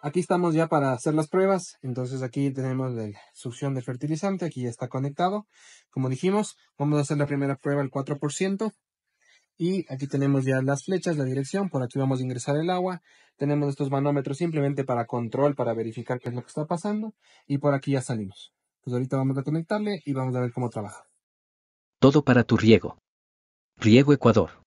Aquí estamos ya para hacer las pruebas, entonces aquí tenemos la succión de fertilizante, aquí ya está conectado. Como dijimos, vamos a hacer la primera prueba al 4%. Y aquí tenemos ya las flechas, la dirección, por aquí vamos a ingresar el agua. Tenemos estos manómetros simplemente para control, para verificar qué es lo que está pasando. Y por aquí ya salimos. Pues ahorita vamos a conectarle y vamos a ver cómo trabaja. Todo para tu riego. Riego Ecuador.